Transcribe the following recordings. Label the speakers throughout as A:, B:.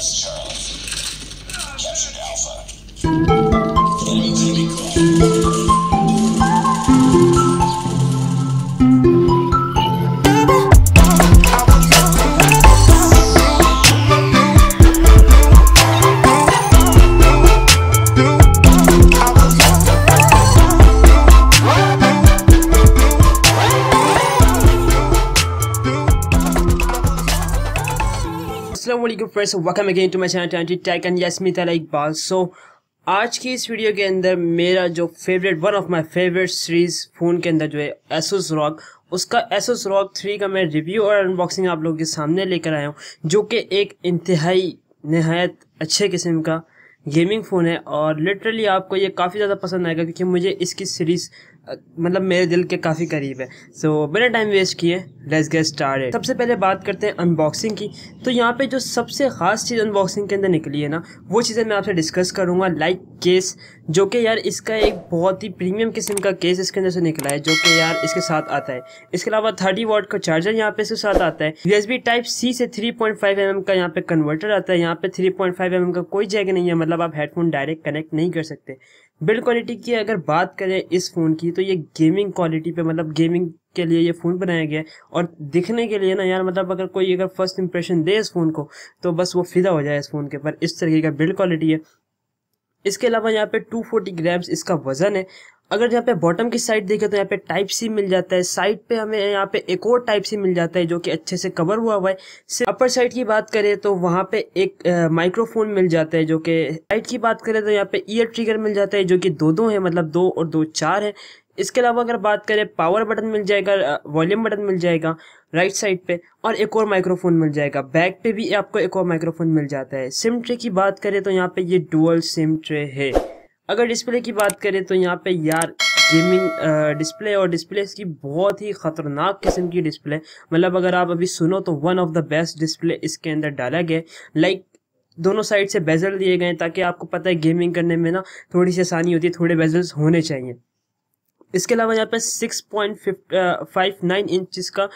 A: West Charlie. Captured Alpha. السلام علیکم friends welcome again channel ٹوائیلٹی اقبال سو آج کی اس ویڈیو کے اندر میرا جو favourite one of my favourite series phone کے اندر جو ہے ایسوس راک اس کا ایسوس راک تھری کا میں ریویو اور انباکسنگ آپ لوگوں کے سامنے لے کر آیا ہوں جو کہ ایک انتہائی نہایت اچھے قسم کا گیمنگ فون ہے اور لٹرلی آپ کو یہ کافی زیادہ پسند آئے گا کیونکہ مجھے اس کی سیریز مطلب میرے دل کے کافی قریب ہے سو بنا ٹائم ویسٹ کیے لیس گیس اسٹار سب سے پہلے بات کرتے ہیں ان باکسنگ کی تو یہاں پہ جو سب سے خاص چیز ان باکسنگ کے اندر نکلی ہے نا وہ چیزیں میں آپ سے ڈسکس کروں گا لائک کیس جو کہ یار اس کا ایک بہت ہی پریمیم قسم کا کیس اس کے اندر سے نکلا ہے جو کہ یار اس کے ساتھ آتا ہے اس کے علاوہ تھرٹی واٹ کا چارجر یہاں پہ اس کے ساتھ آتا ہے U S B type C سے three point five M M کا یہاں پہ کنورٹر آتا ہے یہاں پہ three point five M M کا کوئی جگہ نہیں ہے مطلب آپ ہیڈ فون ڈائریکٹ کنیکٹ نہیں کر سکتے بلڈ کوالٹی کی اگر بات کریں اس فون کی تو یہ گیمنگ کوالٹی پہ مطلب گیمنگ کے لیے یہ فون بنایا گیا ہے اور دکھنے کے لیے نا یار مطلب اگر کوئی اگر فرسٹ امپریشن دے اس فون کو تو بس وہ فدا ہو جائے اس فون کے پر اس طریقے کا بلڈ کوالٹی ہے اس کے علاوہ یہاں پہ 240 فورٹی گرامس اس کا وزن ہے اگر یہاں پہ باٹم کی سائٹ دیکھے تو یہاں پہ ٹائپ سی مل جاتا ہے سائٹ پہ ہمیں یہاں پہ ایک اور ٹائپ سی مل جاتا ہے جو کہ اچھے سے کور ہوا ہوا ہے اپر سائٹ کی بات کریں تو وہاں پہ ایک مایکرو فون مل جاتا ہے جو کہ سائٹ کی بات کرے تو یہاں پہ ایئر ٹریگر مل جاتا ہے جو کہ دو دو ہیں مطلب دو اور دو چار ہے اس کے علاوہ اگر بات کریں پاور بٹن مل جائے گا والیوم بٹن مل جائے گا رائٹ سائڈ پہ اور ایک اور مائکرو فون مل جائے گا بیک پہ بھی آپ کو ایک اور مائکرو فون مل جاتا ہے سم ٹرے کی بات کریں تو یہاں پہ یہ ڈوئل سم ٹرے ہے اگر ڈسپلے کی بات کریں تو یہاں پہ یار گیمنگ ڈسپلے اور ڈسپلے اس کی بہت ہی خطرناک قسم کی ڈسپلے مطلب اگر آپ ابھی سنو تو one of the best display اس کے اندر ڈالا گیا ہے لائک دونوں سائڈ سے بیزل دیے گئے تاکہ آپ کو پتہ ہے گیمنگ کرنے میں نا تھوڑی سی آسانی ہوتی ہے تھوڑے بیزلز ہونے چاہیے اس کے علاوہ یہاں پہ six point five nine inches کا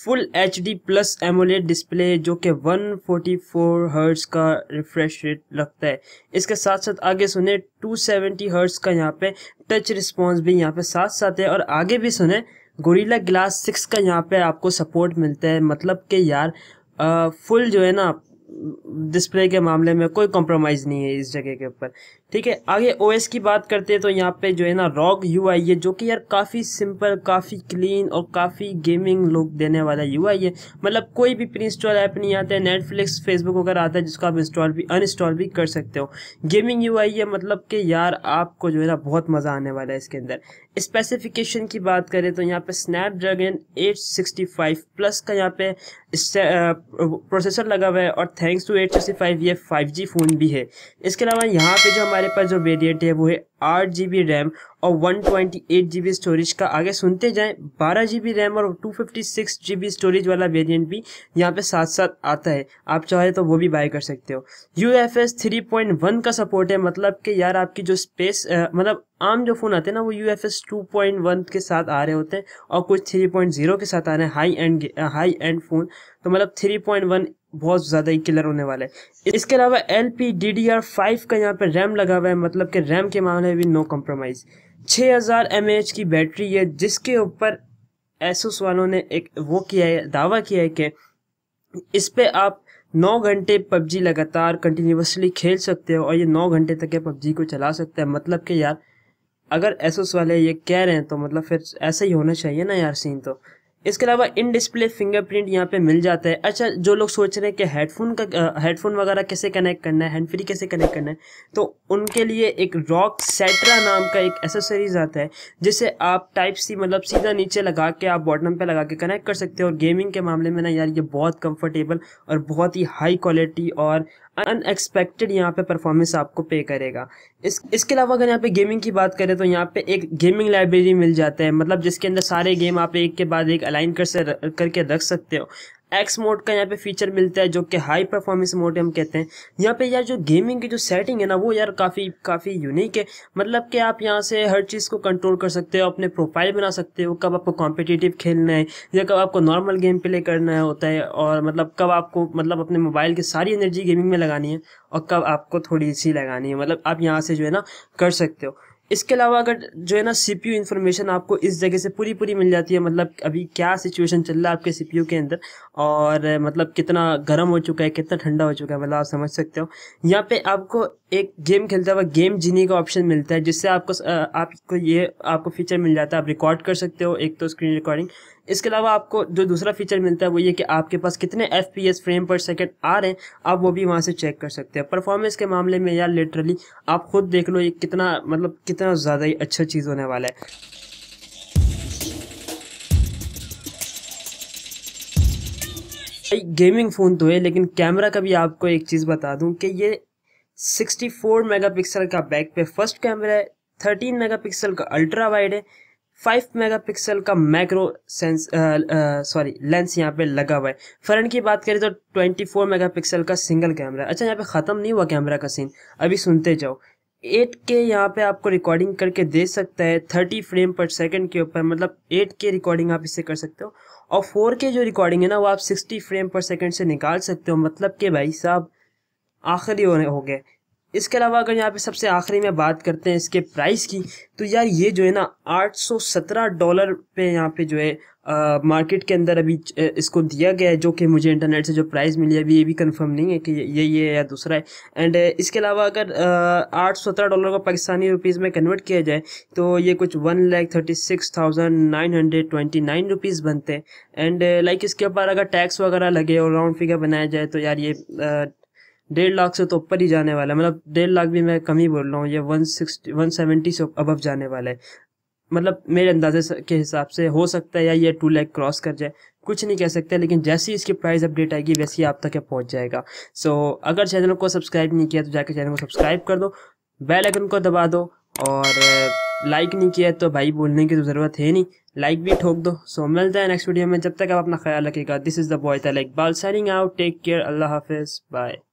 A: full H D plus AMOLED display جو کہ ون فورٹی فور ہرٹس کا ریفریش ریٹ رکھتا ہے اس کے ساتھ ساتھ آگے سنیں ٹو سیونٹی ہرٹس کا یہاں پہ ٹچ رسپونس بھی یہاں پہ ساتھ ساتھ ہے اور آگے بھی سنیں گوریلا گلاس سکس کا یہاں پہ آپ کو سپورٹ ملتا ہے مطلب کہ یار فل جو ہے نا ڈسپلے کے معاملے میں کوئی کمپرومائز نہیں ہے اس جگہ کے اوپر ٹھیک ہے آگے او ایس کی بات کرتے ہیں تو یہاں پہ جو ہے نا روگ یو آئی ہے جو کہ یار کافی سمپل کافی کلین اور کافی گیمنگ لوگ دینے والا یو آئی ہے مطلب کوئی بھی پری انسٹال ایپ نہیں آتا ہے نیٹ فلکس فیس بک وغیرہ آتا ہے جس کو آپ انسٹال بھی انسٹال بھی کر سکتے ہو گیمنگ یو آئی ہے مطلب کہ یار آپ کو جو ہے نا بہت مزہ آنے والا ہے اس کے اندر اسپیسیفکیشن کی بات کریں تو یہاں پہ Snapdragon eight sixty five plus کا یہاں پہ پروسیسر لگا ہوا ہے اور thanks to eight sixty five یہ فائیو جی فون بھی ہے اس کے علاوہ یہاں پہ جو ہمارے پاس جو ہے وہ ہے آٹھ جی بی ریم اور one twenty eight G B storage کا آگے سنتے جائیں بارہ جی بی ریم اور two fifty six G B storage والا ویریئنٹ بھی یہاں پہ ساتھ ساتھ آتا ہے آپ چاہے تو وہ بھی بائی کر سکتے ہو U F S three point one کا سپورٹ ہے مطلب کہ یار آپ کی جو اسپیس مطلب عام جو فون آتے ہیں نا وہ U F S two point one کے ساتھ آ رہے ہوتے ہیں اور کچھ تھری پوائنٹ زیرو کے ساتھ آ رہے ہیں ہائی اینڈ فون تو مطلب تھری پوائنٹ ون بہت زیادہ ہی کلر ہونے والا ہے اس کے علاوہ L P D D R five کا یہاں پہ ریم لگا ہوا ہے مطلب کہ ریم کے معاملے میں بھی نو کمپرمائز چھ ہزار ایم ایچ کی بیٹری ہے جس کے اوپر ایسوس والوں نے ایک وہ کیا ہے دعویٰ کیا ہے کہ اس پہ آپ نو گھنٹے پب جی لگتار کنٹینیوسلی کھیل سکتے ہو اور یہ نو گھنٹے تک پب جی کو چلا سکتے ہیں مطلب کہ یار اگر ایسوس والے یہ کہہ رہے ہیں تو مطلب پھر ایسا ہی ہونا چاہیے نا یار سین تو اس کے علاوہ ان ڈسپلے فنگر پرنٹ یہاں پہ مل جاتا ہے اچھا جو لوگ سوچ رہے ہیں کہ ہیڈ فون کا ہیڈ فون وغیرہ کیسے کنیکٹ کرنا ہے ہینڈ فری کیسے کنیکٹ کرنا ہے تو ان کے لیے ایک راک سیٹرا نام کا ایک ایسیسریز آتا ہے جسے آپ ٹائپ سی مطلب سیدھا نیچے لگا کے آپ باٹم پہ لگا کے کنیکٹ کر سکتے ہیں اور گیمنگ کے معاملے میں نا یار یہ بہت کمفرٹیبل اور بہت ہی ہائی کوالٹی اور ان ایکسپیکٹڈ یہاں پہ پرفارمنس آپ کو پے کرے گا اس کے علاوہ اگر یہاں پہ گیمنگ کی بات کریں تو یہاں پہ ایک گیمنگ لائبریری مل جاتا ہے مطلب جس کے اندر سارے گیم آپ ایک کے بعد ایک الائن کر کے رکھ سکتے ہو ایکس موڈ کا یہاں پہ فیچر ملتا ہے جو کہ ہائی پرفارمنس موڈ ہم کہتے ہیں یہاں پہ یار جو گیمنگ کی جو سیٹنگ ہے نا وہ یار کافی کافی یونیک ہے مطلب کہ آپ یہاں سے ہر چیز کو کنٹرول کر سکتے ہو اپنے پروفائل بنا سکتے ہو کب آپ کو کمپٹیٹیو کھیلنا ہے یا کب آپ کو نارمل گیم پلے کرنا ہوتا ہے اور مطلب کب آپ کو مطلب اپنے موبائل کی ساری انرجی گیمنگ میں لگانی ہے اور کب آپ کو تھوڑی سی لگانی ہے مطلب آپ یہاں سے جو ہے نا کر سکتے ہو اس کے علاوہ اگر جو ہے نا سی پی یو انفارمیشن آپ کو اس جگہ سے پوری پوری مل جاتی ہے مطلب ابھی کیا سچویشن چل رہا ہے آپ کے سی پی یو کے اندر اور مطلب کتنا گرم ہو چکا ہے کتنا ٹھنڈا ہو چکا ہے مطلب آپ سمجھ سکتے ہو یہاں پہ آپ کو ایک گیم کھیلتے وقت گیم جینی کا آپشن ملتا ہے جس سے آپ کو آپ کو یہ آپ کو فیچر مل جاتا ہے آپ ریکارڈ کر سکتے ہو ایک تو اسکرین ریکارڈنگ اس کے علاوہ آپ کو جو دوسرا فیچر ملتا ہے وہ یہ کہ آپ کے پاس کتنے F P S frame per second آ رہے ہیں آپ وہ بھی وہاں سے چیک کر سکتے ہیں پرفارمنس کے معاملے میں یا لٹرلی آپ خود دیکھ لو یہ کتنا مطلب کتنا زیادہ ہی اچھا چیز ہونے والا ہے گیمنگ فون تو ہے لیکن کیمرہ کا بھی آپ کو ایک چیز بتا دوں کہ یہ سکسٹی فور میگا پکسل کا بیک پہ فرسٹ کیمرہ ہے تھرٹین میگا پکسل کا الٹرا وائڈ ہے فائیو میگا پکسل کا میکرو سینس سوری لینس یہاں پہ لگا ہوا ہے فرنٹ کی بات کریں تو ٹوئنٹی فور میگا پکسل کا سنگل کیمرہ ہے اچھا یہاں پہ ختم نہیں ہوا کیمرہ کا سین ابھی سنتے جاؤ ایٹ کے یہاں پہ آپ کو ریکارڈنگ کر کے دے سکتا ہے تھرٹی فریم پر سیکنڈ کے اوپر مطلب ایٹ کے ریکارڈنگ آپ اسے کر سکتے ہو اور فور کے جو ریکارڈنگ ہے نا وہ آپ سکسٹی فریم پر سیکنڈ سے نکال سکتے ہو مطلب کہ بھائی صاحب آخری ہو گئے اس کے علاوہ اگر یہاں پہ سب سے آخری میں بات کرتے ہیں اس کے پرائس کی تو یار یہ جو ہے نا آٹھ سو سترہ ڈالر پہ یہاں پہ جو ہے مارکیٹ کے اندر ابھی اس کو دیا گیا ہے جو کہ مجھے انٹرنیٹ سے جو پرائز ملی ابھی یہ بھی کنفرم نہیں ہے کہ یہ یہ ہے یا دوسرا ہے اینڈ اس کے علاوہ اگر آٹھ سو سترہ ڈالر کو پاکستانی روپیز میں کنورٹ کیا جائے تو یہ کچھ one lakh thirty six thousand nine hundred twenty nine rupees بنتے ہیں اینڈ لائک اس کے اوپر اگر ٹیکس وغیرہ لگے اور راؤنڈ فگر بنایا جائے تو یار یہ ڈیڑھ لاکھ سے تو اوپر ہی جانے والا ہے مطلب ڈیڑھ لاکھ بھی میں کم ہی بول رہا ہوں یہ ون سکسٹی ون سیونٹی سے ابو جانے والا ہے مطلب میرے اندازے کے حساب سے ہو سکتا ہے یا یہ ٹو لیک کراس کر جائے کچھ نہیں کہہ سکتے لیکن جیسی اس کی پرائز اپ ڈیٹ آئے گی ویسے ہی آپ تک یہ پہنچ جائے گا سو اگر چینل کو سبسکرائب نہیں کیا تو جا کے چینل کو سبسکرائب کر دو بیل آئکن کو دبا دو اور لائک نہیں کیا تو بھائی بولنے کی تو ضرورت ہے نہیں لائک بھی ٹھوک دو سو ملتا ہے نیکسٹ ویڈیو میں جب تک آپ اپنا خیال رکھے گا دس از دا بوائے آؤ ٹیک کیئر اللہ حافظ بائے